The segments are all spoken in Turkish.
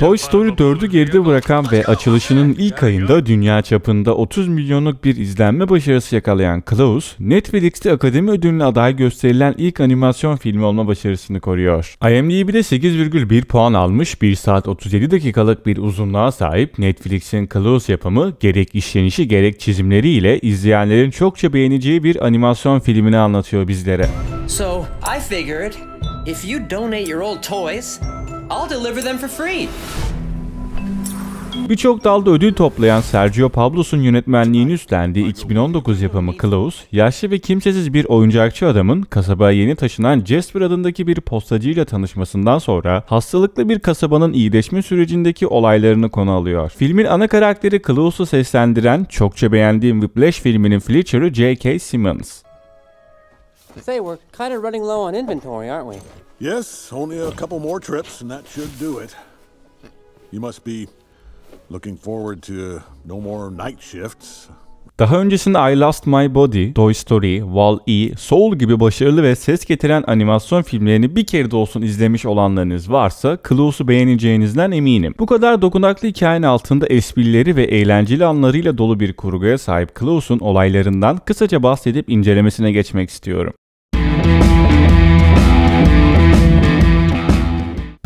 Toy Story 4'ü geride bırakan ve açılışının ilk ayında dünya çapında 30 milyonluk bir izlenme başarısı yakalayan Klaus, Netflix'te Akademi Ödülü'ne aday gösterilen ilk animasyon filmi olma başarısını koruyor. IMDb'de 8,1 puan almış 1 saat 37 dakikalık bir uzunluğa sahip Netflix'in Klaus yapımı gerek işlenişi gerek çizimleriyle izleyenlerin çokça beğeneceği bir animasyon filmini anlatıyor bizlere. So, I figured If you donate your old toys, I'll deliver them for free. Birçok dalda ödül toplayan Sergio Pablos'un yönetmenliğini üstlendiği 2019 yapımı Klaus, yaşlı ve kimsesiz bir oyuncakçı adamın kasabaya yeni taşınan Jasper adındaki bir postacıyla tanışmasından sonra hastalıklı bir kasabanın iyileşme sürecindeki olaylarını konu alıyor. Filmin ana karakteri Klaus'u seslendiren, çokça beğendiğim Whiplash filminin Fletcher'ı J.K. Simmons. Say, we're kind of running low on inventory, aren't we? Yes, only a couple more trips, and that should do it. You must be looking forward to no more night shifts. Daha öncesinde I Lost My Body, Toy Story, Wall-E, Soul gibi başarılı ve ses getiren animasyon filmlerini bir kere de olsun izlemiş olanlarınız varsa Klaus'u beğeneceğinizden eminim. Bu kadar dokunaklı hikayenin altında esprileri ve eğlenceli anlarıyla dolu bir kurguya sahip Klaus'un olaylarından kısaca bahsedip incelemesine geçmek istiyorum.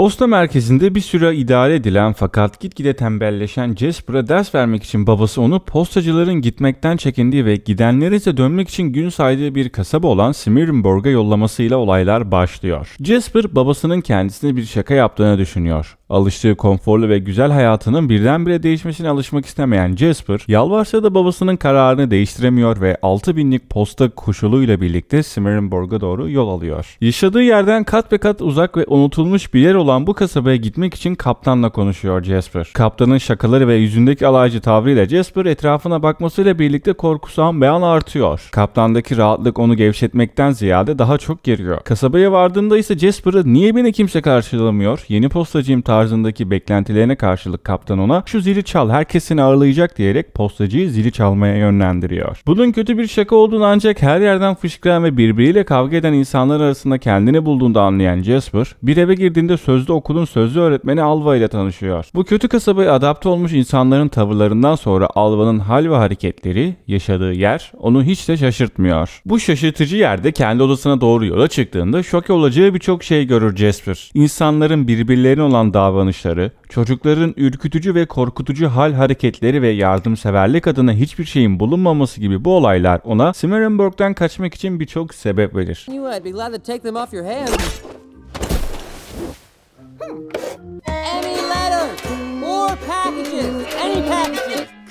Posta merkezinde bir süre idare edilen fakat gitgide tembelleşen Jasper'a ders vermek için babası onu postacıların gitmekten çekindiği ve gidenlere ise dönmek için gün saydığı bir kasaba olan Smirnburg'a yollamasıyla olaylar başlıyor. Jasper babasının kendisine bir şaka yaptığını düşünüyor. Alıştığı konforlu ve güzel hayatının birdenbire değişmesine alışmak istemeyen Jasper, yalvarsa da babasının kararını değiştiremiyor ve 6000'lik posta koşuluyla birlikte Smirnborg'a doğru yol alıyor. Yaşadığı yerden kat be kat uzak ve unutulmuş bir yer olan bu kasabaya gitmek için kaptanla konuşuyor Jasper. Kaptanın şakaları ve yüzündeki alaycı tavrıyla Jasper etrafına bakmasıyla birlikte korkusu an beyan artıyor. Kaptandaki rahatlık onu gevşetmekten ziyade daha çok geriyor. Kasabaya vardığında ise Jasper'ı niye beni kimse karşılamıyor, yeni postacıyım tarzı tarzındaki beklentilerine karşılık kaptan ona şu zili çal herkes seni ağırlayacak diyerek postacıyı zili çalmaya yönlendiriyor. Bunun kötü bir şaka olduğunu ancak her yerden fışkıran ve birbiriyle kavga eden insanlar arasında kendini bulduğunda anlayan Jasper bir eve girdiğinde sözlü okulun sözlü öğretmeni Alva ile tanışıyor. Bu kötü kasabaya adapte olmuş insanların tavırlarından sonra Alva'nın hal ve hareketleri, yaşadığı yer onu hiç de şaşırtmıyor. Bu şaşırtıcı yerde kendi odasına doğru yola çıktığında şok olacağı birçok şey görür Jasper. İnsanların birbirlerine olan davranışları davranışları, çocukların ürkütücü ve korkutucu hal hareketleri ve yardımseverlik adına hiçbir şeyin bulunmaması gibi bu olaylar ona Smerenburg'dan kaçmak için birçok sebep verir. Hmm.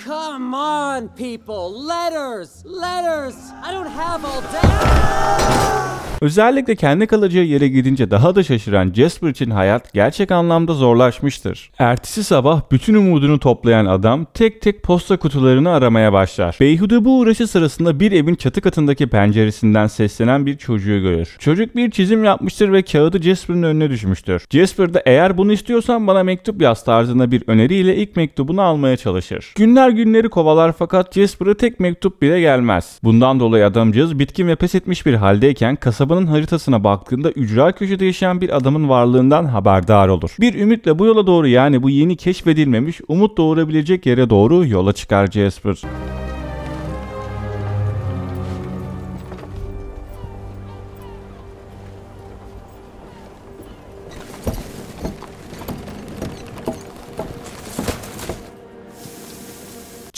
Come on, people, letters, letters. I don't have all day. Özellikle kendi kalacağı yere gidince daha da şaşıran Jasper için hayat gerçek anlamda zorlaşmıştır. Ertesi sabah bütün umudunu toplayan adam tek tek posta kutularını aramaya başlar. Beyhude bu uğraşı sırasında bir evin çatı katındaki penceresinden seslenen bir çocuğu görür. Çocuk bir çizim yapmıştır ve kağıdı Jasper'ın önüne düşmüştür. Jasper da eğer bunu istiyorsan bana mektup yaz tarzında bir öneriyle ilk mektubunu almaya çalışır. Günler günleri kovalar fakat Jasper'a tek mektup bile gelmez. Bundan dolayı adamcağız bitkin ve pes etmiş bir haldeyken kasaba kasabanın haritasına baktığında ücra köşede yaşayan bir adamın varlığından haberdar olur. Bir ümitle bu yola doğru yani bu yeni keşfedilmemiş umut doğurabilecek yere doğru yola çıkar Jasper.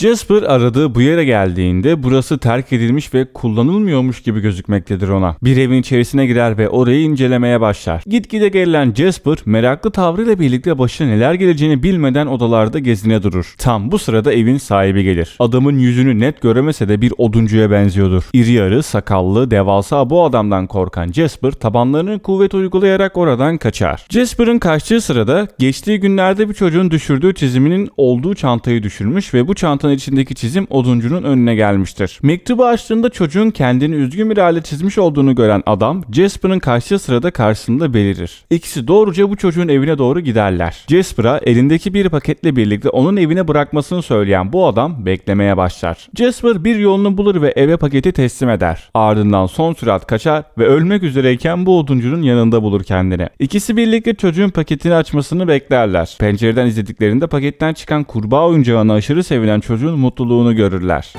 Jasper aradığı bu yere geldiğinde burası terk edilmiş ve kullanılmıyormuş gibi gözükmektedir ona. Bir evin içerisine girer ve orayı incelemeye başlar. Gitgide gerilen Jasper meraklı tavrıyla birlikte başına neler geleceğini bilmeden odalarda gezine durur. Tam bu sırada evin sahibi gelir. Adamın yüzünü net göremese de bir oduncuya benziyordur. İri yarı, sakallı, devasa bu adamdan korkan Jasper tabanlarını kuvvet uygulayarak oradan kaçar. Jasper'ın kaçtığı sırada geçtiği günlerde bir çocuğun düşürdüğü çiziminin olduğu çantayı düşürmüş ve bu çantanın içindeki çizim oduncunun önüne gelmiştir. Mektubu açtığında çocuğun kendini üzgün bir hale çizmiş olduğunu gören adam Jasper'ın karşı sırada karşısında belirir. İkisi doğruca bu çocuğun evine doğru giderler. Jasper'a elindeki bir paketle birlikte onun evine bırakmasını söyleyen bu adam beklemeye başlar. Jasper bir yolunu bulur ve eve paketi teslim eder. Ardından son sürat kaçar ve ölmek üzereyken bu oduncunun yanında bulur kendini. İkisi birlikte çocuğun paketini açmasını beklerler. Pencereden izlediklerinde paketten çıkan kurbağa oyuncağına aşırı sevinen çocuk çocuğun mutluluğunu görürler.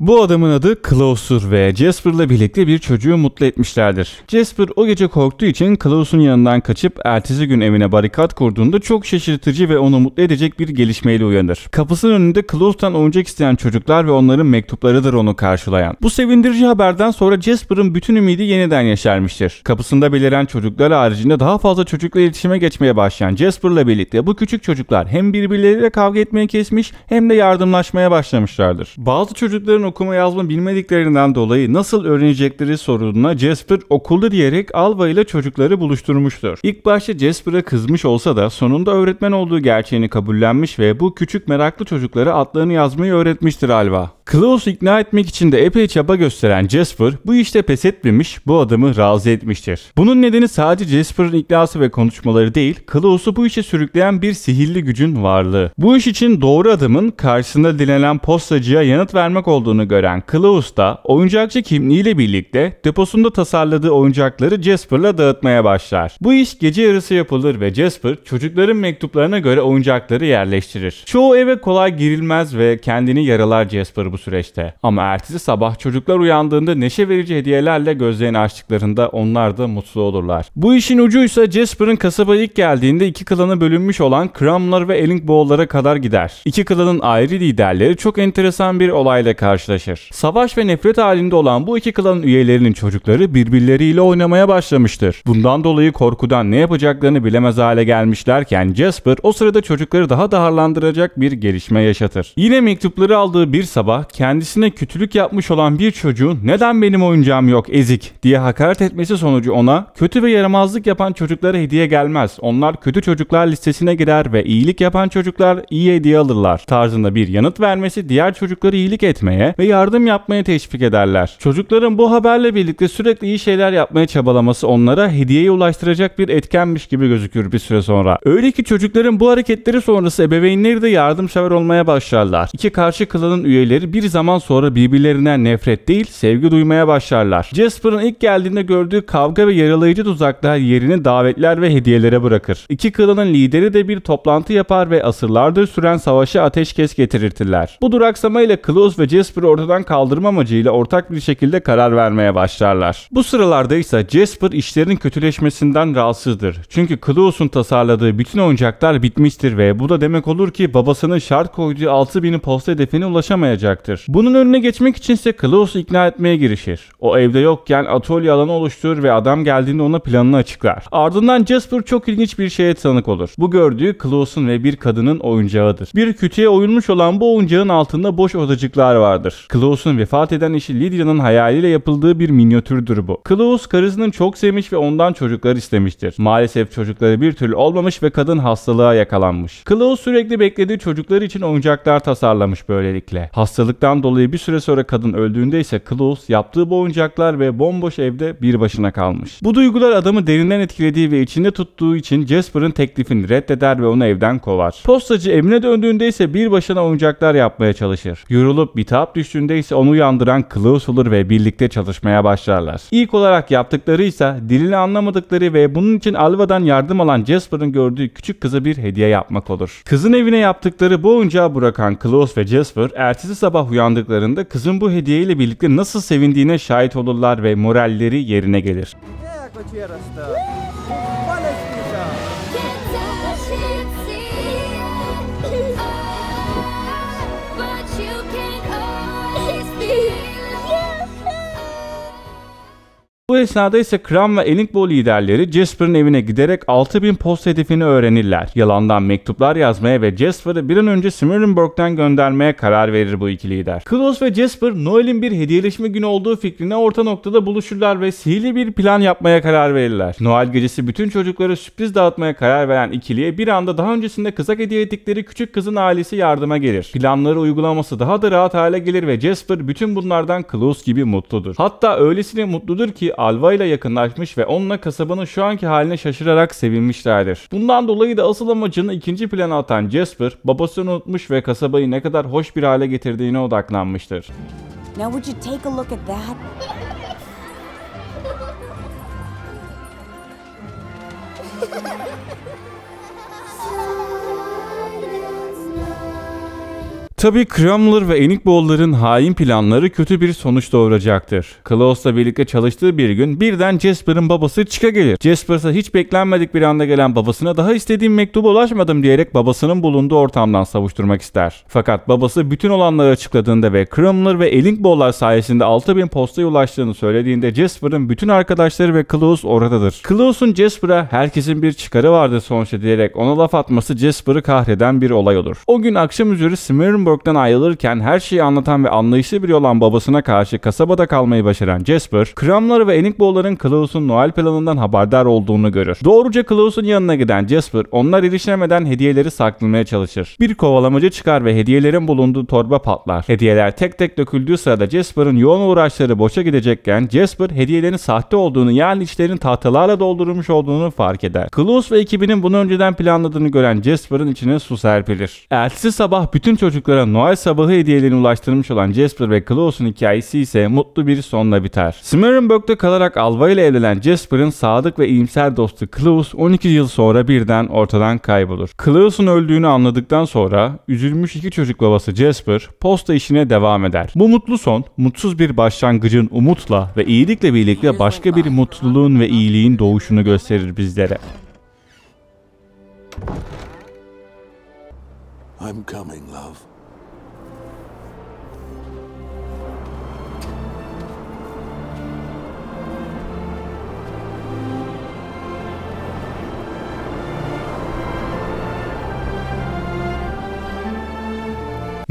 Bu adamın adı Klausur ve Jasper'la birlikte bir çocuğu mutlu etmişlerdir. Jasper o gece korktuğu için Klaus'un yanından kaçıp ertesi gün evine barikat kurduğunda çok şaşırtıcı ve onu mutlu edecek bir gelişmeyle uyanır. Kapısının önünde Klaus'tan oyuncak isteyen çocuklar ve onların mektuplarıdır onu karşılayan. Bu sevindirici haberden sonra Jasper'ın bütün ümidi yeniden yaşarmıştır. Kapısında beliren çocuklar haricinde daha fazla çocukla iletişime geçmeye başlayan Jasper'la birlikte bu küçük çocuklar hem birbirleriyle kavga etmeye kesmiş hem de yardımlaşmaya başlamışlardır. Bazı çocukların okuma yazma bilmediklerinden dolayı nasıl öğrenecekleri sorununa Jasper okulda diyerek Alva ile çocukları buluşturmuştur. İlk başta Jasper'a kızmış olsa da sonunda öğretmen olduğu gerçeğini kabullenmiş ve bu küçük meraklı çocuklara adlarını yazmayı öğretmiştir Alva. Klaus ikna etmek için de epey çaba gösteren Jasper bu işte pes etmemiş bu adamı razı etmiştir. Bunun nedeni sadece Jasper'ın iknası ve konuşmaları değil Klaus'u bu işe sürükleyen bir sihirli gücün varlığı. Bu iş için doğru adamın karşısında dilenen postacıya yanıt vermek olduğunu olduğunu gören Klaus da oyuncakçı kimliğiyle birlikte deposunda tasarladığı oyuncakları Jasper'la dağıtmaya başlar. Bu iş gece yarısı yapılır ve Jasper çocukların mektuplarına göre oyuncakları yerleştirir. Çoğu eve kolay girilmez ve kendini yaralar Jasper bu süreçte. Ama ertesi sabah çocuklar uyandığında neşe verici hediyelerle gözlerini açtıklarında onlar da mutlu olurlar. Bu işin ucuysa Jasper'ın kasaba ilk geldiğinde iki klanı bölünmüş olan Kramlar ve Ellingbowl'lara kadar gider. İki klanın ayrı liderleri çok enteresan bir olayla karşı karşılaşır. Savaş ve nefret halinde olan bu iki klanın üyelerinin çocukları birbirleriyle oynamaya başlamıştır. Bundan dolayı korkudan ne yapacaklarını bilemez hale gelmişlerken Jasper o sırada çocukları daha da harlandıracak bir gelişme yaşatır. Yine mektupları aldığı bir sabah kendisine kötülük yapmış olan bir çocuğun neden benim oyuncağım yok ezik diye hakaret etmesi sonucu ona kötü ve yaramazlık yapan çocuklara hediye gelmez. Onlar kötü çocuklar listesine girer ve iyilik yapan çocuklar iyi hediye alırlar tarzında bir yanıt vermesi diğer çocukları iyilik etmeye ve yardım yapmaya teşvik ederler. Çocukların bu haberle birlikte sürekli iyi şeyler yapmaya çabalaması onlara hediyeye ulaştıracak bir etkenmiş gibi gözükür bir süre sonra. Öyle ki çocukların bu hareketleri sonrası ebeveynleri de yardımsever olmaya başlarlar. İki karşı klanın üyeleri bir zaman sonra birbirlerine nefret değil sevgi duymaya başlarlar. Jasper'ın ilk geldiğinde gördüğü kavga ve yaralayıcı tuzaklar yerini davetler ve hediyelere bırakır. İki klanın lideri de bir toplantı yapar ve asırlardır süren savaşa ateşkes getirirtirler. Bu duraksama ile Klaus ve Jasper ortadan kaldırma amacıyla ortak bir şekilde karar vermeye başlarlar. Bu sıralarda ise Jasper işlerin kötüleşmesinden rahatsızdır. Çünkü Klaus'un tasarladığı bütün oyuncaklar bitmiştir ve bu da demek olur ki babasının şart koyduğu 6000'in posta hedefine ulaşamayacaktır. Bunun önüne geçmek içinse Klaus'u ikna etmeye girişir. O evde yokken atölye alanı oluşturur ve adam geldiğinde ona planını açıklar. Ardından Jasper çok ilginç bir şeye tanık olur. Bu gördüğü Klaus'un ve bir kadının oyuncağıdır. Bir kütüğe oyulmuş olan bu oyuncağın altında boş odacıklar vardır vardır. Klaus'un vefat eden eşi Lydia'nın hayaliyle yapıldığı bir minyatürdür bu. Klaus karısının çok sevmiş ve ondan çocuklar istemiştir. Maalesef çocukları bir türlü olmamış ve kadın hastalığa yakalanmış. Klaus sürekli beklediği çocukları için oyuncaklar tasarlamış böylelikle. Hastalıktan dolayı bir süre sonra kadın öldüğünde ise Klaus yaptığı bu oyuncaklar ve bomboş evde bir başına kalmış. Bu duygular adamı derinden etkilediği ve içinde tuttuğu için Jasper'ın teklifini reddeder ve onu evden kovar. Postacı evine döndüğünde ise bir başına oyuncaklar yapmaya çalışır. Yorulup bitap düşer düştüğünde ise onu uyandıran kılıç olur ve birlikte çalışmaya başlarlar. İlk olarak yaptıkları ise dilini anlamadıkları ve bunun için Alva'dan yardım alan Jasper'ın gördüğü küçük kızı bir hediye yapmak olur. Kızın evine yaptıkları bu oyuncağı bırakan Klaus ve Jasper ertesi sabah uyandıklarında kızın bu hediyeyle birlikte nasıl sevindiğine şahit olurlar ve moralleri yerine gelir. Yeah, Bu esnada ise Kram ve Elingbo liderleri Jasper'ın evine giderek 6000 post hedefini öğrenirler. Yalandan mektuplar yazmaya ve Jasper'ı bir an önce Smirnburg'dan göndermeye karar verir bu iki lider. Klaus ve Jasper Noel'in bir hediyeleşme günü olduğu fikrine orta noktada buluşurlar ve sihirli bir plan yapmaya karar verirler. Noel gecesi bütün çocuklara sürpriz dağıtmaya karar veren ikiliye bir anda daha öncesinde kızak hediye ettikleri küçük kızın ailesi yardıma gelir. Planları uygulaması daha da rahat hale gelir ve Jasper bütün bunlardan Klaus gibi mutludur. Hatta öylesine mutludur ki Alva ile yakınlaşmış ve onunla kasabanın şu anki haline şaşırarak sevinmişlerdir. Bundan dolayı da asıl amacını ikinci plana atan Jasper, babasını unutmuş ve kasabayı ne kadar hoş bir hale getirdiğine odaklanmıştır. Now would you take a look at that? Tabi Kremler ve Enigboğulların hain planları kötü bir sonuç doğuracaktır. Klaus'la birlikte çalıştığı bir gün birden Jasper'ın babası çıka gelir. Jasper ise hiç beklenmedik bir anda gelen babasına daha istediğim mektuba ulaşmadım diyerek babasının bulunduğu ortamdan savuşturmak ister. Fakat babası bütün olanları açıkladığında ve Kremler ve Enigboğullar sayesinde 6000 postaya ulaştığını söylediğinde Jasper'ın bütün arkadaşları ve Klaus oradadır. Klaus'un Jasper'a herkesin bir çıkarı vardı sonuçta diyerek ona laf atması Jasper'ı kahreden bir olay olur. O gün akşam üzeri Smirn Edinburgh'dan ayrılırken her şeyi anlatan ve anlayışlı biri olan babasına karşı kasabada kalmayı başaran Jasper, Kramları ve Enikboğların Klaus'un Noel planından haberdar olduğunu görür. Doğruca Klaus'un yanına giden Jasper, onlar erişemeden hediyeleri saklamaya çalışır. Bir kovalamacı çıkar ve hediyelerin bulunduğu torba patlar. Hediyeler tek tek döküldüğü sırada Jasper'ın yoğun uğraşları boşa gidecekken Jasper hediyelerin sahte olduğunu yani içlerin tahtalarla doldurulmuş olduğunu fark eder. Klaus ve ekibinin bunu önceden planladığını gören Jasper'ın içine su serpilir. Ertesi sabah bütün çocuklara çocuklara Noel sabahı hediyelerini ulaştırmış olan Jasper ve Claus'un hikayesi ise mutlu bir sonla biter. Smirrenberg'de kalarak Alva ile evlenen Jasper'ın sadık ve iyimser dostu Claus 12 yıl sonra birden ortadan kaybolur. Claus'un öldüğünü anladıktan sonra üzülmüş iki çocuk babası Jasper posta işine devam eder. Bu mutlu son, mutsuz bir başlangıcın umutla ve iyilikle birlikte başka bir mutluluğun ve iyiliğin doğuşunu gösterir bizlere. I'm coming, love.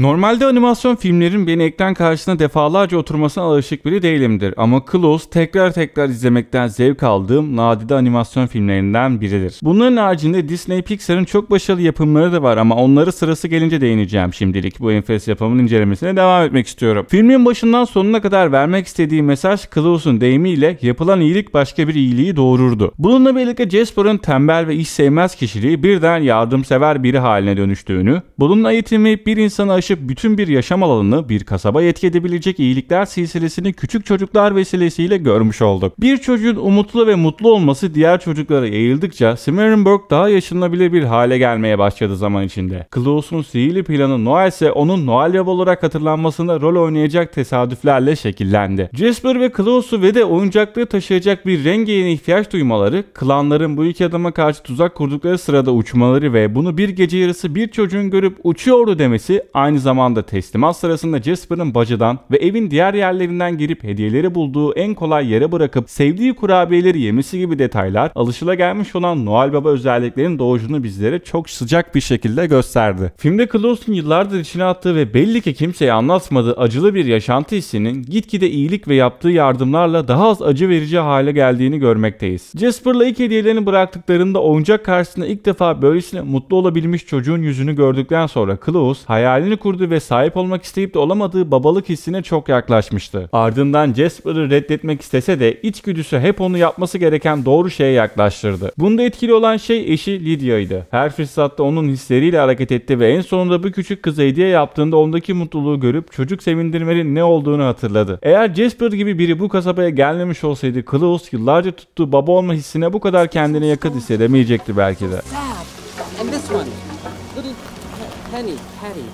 Normalde animasyon filmlerin beni ekran karşısına defalarca oturmasına alışık biri değilimdir ama Close tekrar tekrar izlemekten zevk aldığım nadide animasyon filmlerinden biridir. Bunların haricinde Disney Pixar'ın çok başarılı yapımları da var ama onları sırası gelince değineceğim şimdilik. Bu enfes yapımın incelemesine devam etmek istiyorum. Filmin başından sonuna kadar vermek istediği mesaj Close'un deyimiyle yapılan iyilik başka bir iyiliği doğururdu. Bununla birlikte Jasper'ın tembel ve iş sevmez kişiliği birden yardımsever biri haline dönüştüğünü, bunun eğitimi bir insanı aşırı yaklaşıp bütün bir yaşam alanını bir kasaba etki iyilikler silsilesini küçük çocuklar vesilesiyle görmüş olduk. Bir çocuğun umutlu ve mutlu olması diğer çocuklara yayıldıkça, Smirrenberg daha yaşanılabilir bir hale gelmeye başladı zaman içinde. Klaus'un sihirli planı Noel ise onun Noel Baba olarak hatırlanmasında rol oynayacak tesadüflerle şekillendi. Jasper ve Klaus'u ve de oyuncaklığı taşıyacak bir rengeyeğine ihtiyaç duymaları, klanların bu iki adama karşı tuzak kurdukları sırada uçmaları ve bunu bir gece yarısı bir çocuğun görüp uçuyordu demesi aynı Aynı zamanda teslimat sırasında Jasper'ın bacadan ve evin diğer yerlerinden girip hediyeleri bulduğu en kolay yere bırakıp sevdiği kurabiyeleri yemesi gibi detaylar alışılagelmiş olan Noel Baba özelliklerinin doğuşunu bizlere çok sıcak bir şekilde gösterdi. Filmde Claus'un yıllardır içine attığı ve belli ki kimseye anlatmadığı acılı bir yaşantı hissinin gitgide iyilik ve yaptığı yardımlarla daha az acı verici hale geldiğini görmekteyiz. Jasper'la ilk hediyelerini bıraktıklarında oyuncak karşısında ilk defa böylesine mutlu olabilmiş çocuğun yüzünü gördükten sonra Claus hayalini kur kurdu ve sahip olmak isteyip de olamadığı babalık hissine çok yaklaşmıştı. Ardından Jasper'ı reddetmek istese de içgüdüsü hep onu yapması gereken doğru şeye yaklaştırdı. Bunda etkili olan şey eşi Lydia'ydı. Her fırsatta onun hisleriyle hareket etti ve en sonunda bu küçük kıza hediye yaptığında ondaki mutluluğu görüp çocuk sevindirmenin ne olduğunu hatırladı. Eğer Jasper gibi biri bu kasabaya gelmemiş olsaydı Klaus yıllarca tuttuğu baba olma hissine bu kadar kendini yakın hissedemeyecekti belki de. Penny, Penny,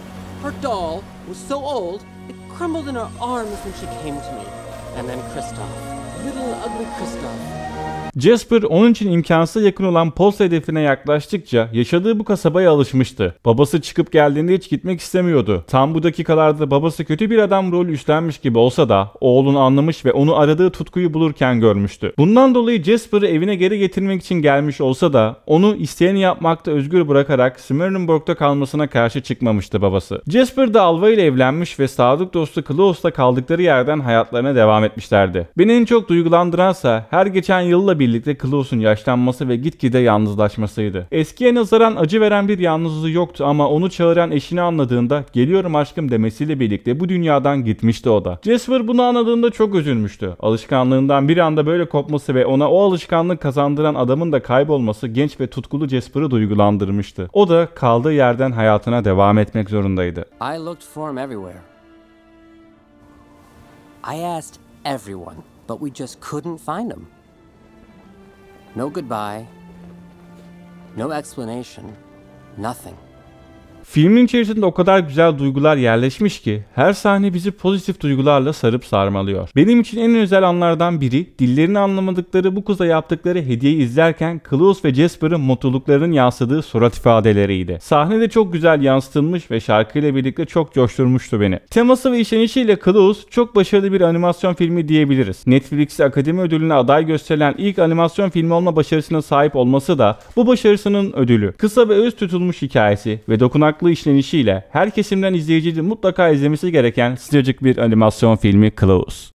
Her doll was so old, it crumbled in her arms when she came to me. and then Jasper onun için imkansıza yakın olan Pulse hedefine yaklaştıkça yaşadığı bu kasabaya alışmıştı. Babası çıkıp geldiğinde hiç gitmek istemiyordu. Tam bu dakikalarda babası kötü bir adam rolü üstlenmiş gibi olsa da oğlunu anlamış ve onu aradığı tutkuyu bulurken görmüştü. Bundan dolayı Jasper'ı evine geri getirmek için gelmiş olsa da onu isteyeni yapmakta özgür bırakarak Smyrnenburg'da kalmasına karşı çıkmamıştı babası. Jasper da Alva ile evlenmiş ve sadık dostu Klaus'la kaldıkları yerden hayatlarına devam devam etmişlerdi. Beni en çok duygulandıransa her geçen yılla birlikte Klaus'un yaşlanması ve gitgide yalnızlaşmasıydı. Eskiye nazaran acı veren bir yalnızlığı yoktu ama onu çağıran eşini anladığında geliyorum aşkım demesiyle birlikte bu dünyadan gitmişti o da. Jasper bunu anladığında çok üzülmüştü. Alışkanlığından bir anda böyle kopması ve ona o alışkanlığı kazandıran adamın da kaybolması genç ve tutkulu Jasper'ı duygulandırmıştı. O da kaldığı yerden hayatına devam etmek zorundaydı. I looked for him everywhere. I asked everyone, but we just couldn't find him. No goodbye, no explanation, nothing. Filmin içerisinde o kadar güzel duygular yerleşmiş ki her sahne bizi pozitif duygularla sarıp sarmalıyor. Benim için en özel anlardan biri dillerini anlamadıkları bu kıza yaptıkları hediyeyi izlerken Klaus ve Jasper'ın mutluluklarının yansıdığı surat ifadeleriydi. Sahne de çok güzel yansıtılmış ve şarkıyla birlikte çok coşturmuştu beni. Teması ve işlenişiyle Klaus çok başarılı bir animasyon filmi diyebiliriz. Netflix'e Akademi Ödülü'ne aday gösterilen ilk animasyon filmi olma başarısına sahip olması da bu başarısının ödülü. Kısa ve öz tutulmuş hikayesi ve dokunak oynaklı işlenişiyle her kesimden izleyicinin mutlaka izlemesi gereken sıcacık bir animasyon filmi Klaus.